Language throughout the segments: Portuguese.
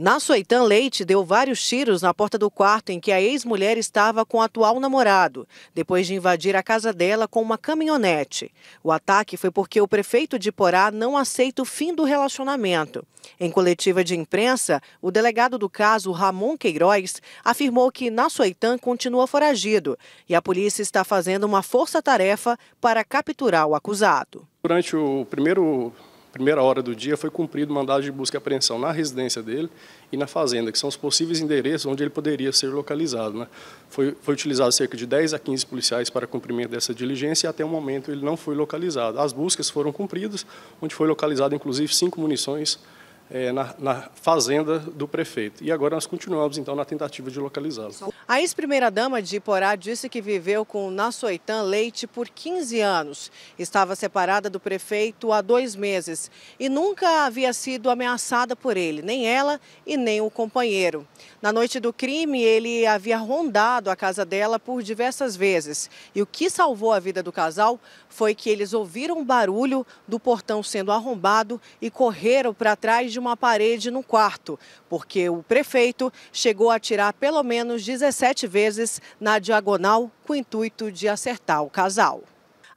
Nassueitan Leite deu vários tiros na porta do quarto em que a ex-mulher estava com o atual namorado, depois de invadir a casa dela com uma caminhonete. O ataque foi porque o prefeito de Porá não aceita o fim do relacionamento. Em coletiva de imprensa, o delegado do caso, Ramon Queiroz, afirmou que Nassueitan continua foragido e a polícia está fazendo uma força-tarefa para capturar o acusado. Durante o primeiro primeira hora do dia, foi cumprido mandado de busca e apreensão na residência dele e na fazenda, que são os possíveis endereços onde ele poderia ser localizado. Né? Foi, foi utilizado cerca de 10 a 15 policiais para cumprimento dessa diligência e até o momento ele não foi localizado. As buscas foram cumpridas, onde foi localizado inclusive cinco munições é, na, na fazenda do prefeito. E agora nós continuamos então na tentativa de localizá-lo. A ex-primeira-dama de Iporá disse que viveu com Nassoitan Leite por 15 anos. Estava separada do prefeito há dois meses e nunca havia sido ameaçada por ele, nem ela e nem o companheiro. Na noite do crime, ele havia rondado a casa dela por diversas vezes. E o que salvou a vida do casal foi que eles ouviram o barulho do portão sendo arrombado e correram para trás de uma parede no quarto, porque o prefeito chegou a tirar pelo menos 17 sete vezes na diagonal com o intuito de acertar o casal.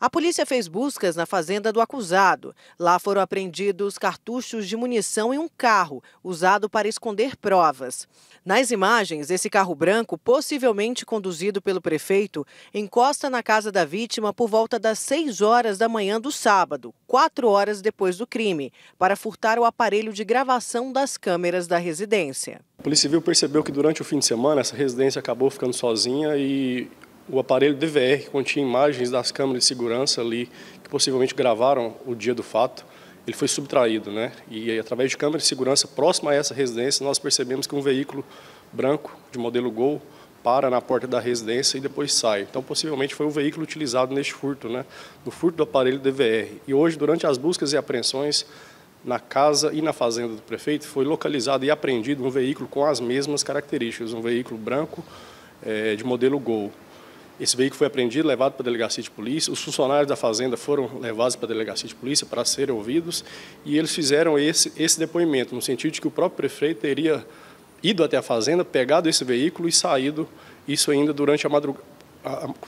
A polícia fez buscas na fazenda do acusado. Lá foram apreendidos cartuchos de munição e um carro, usado para esconder provas. Nas imagens, esse carro branco, possivelmente conduzido pelo prefeito, encosta na casa da vítima por volta das 6 horas da manhã do sábado, quatro horas depois do crime, para furtar o aparelho de gravação das câmeras da residência. A Polícia Civil percebeu que durante o fim de semana essa residência acabou ficando sozinha e o aparelho DVR que continha imagens das câmeras de segurança ali que possivelmente gravaram o dia do fato, ele foi subtraído, né? E através de câmeras de segurança próxima a essa residência, nós percebemos que um veículo branco de modelo Gol para na porta da residência e depois sai. Então, possivelmente foi o veículo utilizado neste furto, né? No furto do aparelho DVR. E hoje, durante as buscas e apreensões, na casa e na fazenda do prefeito, foi localizado e apreendido um veículo com as mesmas características, um veículo branco é, de modelo Gol. Esse veículo foi apreendido, levado para a delegacia de polícia. Os funcionários da fazenda foram levados para a delegacia de polícia para serem ouvidos e eles fizeram esse, esse depoimento, no sentido de que o próprio prefeito teria ido até a fazenda, pegado esse veículo e saído, isso ainda durante a madrugada,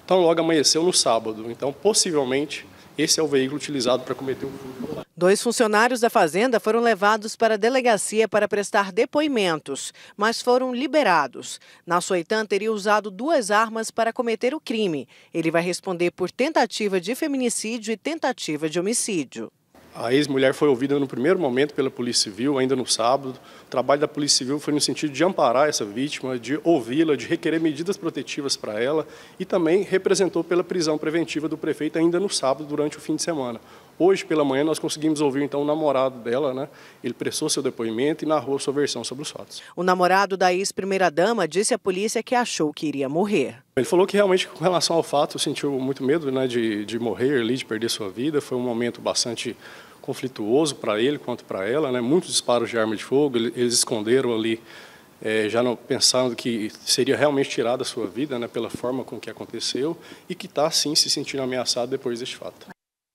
tão logo amanheceu no sábado. Então, possivelmente, esse é o veículo utilizado para cometer o furto. Dois funcionários da fazenda foram levados para a delegacia para prestar depoimentos, mas foram liberados. Nassoitan teria usado duas armas para cometer o crime. Ele vai responder por tentativa de feminicídio e tentativa de homicídio. A ex-mulher foi ouvida no primeiro momento pela Polícia Civil, ainda no sábado. O trabalho da Polícia Civil foi no sentido de amparar essa vítima, de ouvi-la, de requerer medidas protetivas para ela e também representou pela prisão preventiva do prefeito ainda no sábado, durante o fim de semana. Hoje pela manhã nós conseguimos ouvir então o namorado dela, né? Ele prestou seu depoimento e narrou sua versão sobre os fatos. O namorado da ex-primeira-dama disse à polícia que achou que iria morrer. Ele falou que realmente, com relação ao fato, sentiu muito medo né, de, de morrer ali, de perder sua vida. Foi um momento bastante conflituoso para ele quanto para ela. Né? Muitos disparos de arma de fogo, eles esconderam ali, é, já não, pensando que seria realmente tirada a sua vida né, pela forma com que aconteceu e que está, sim, se sentindo ameaçado depois deste fato.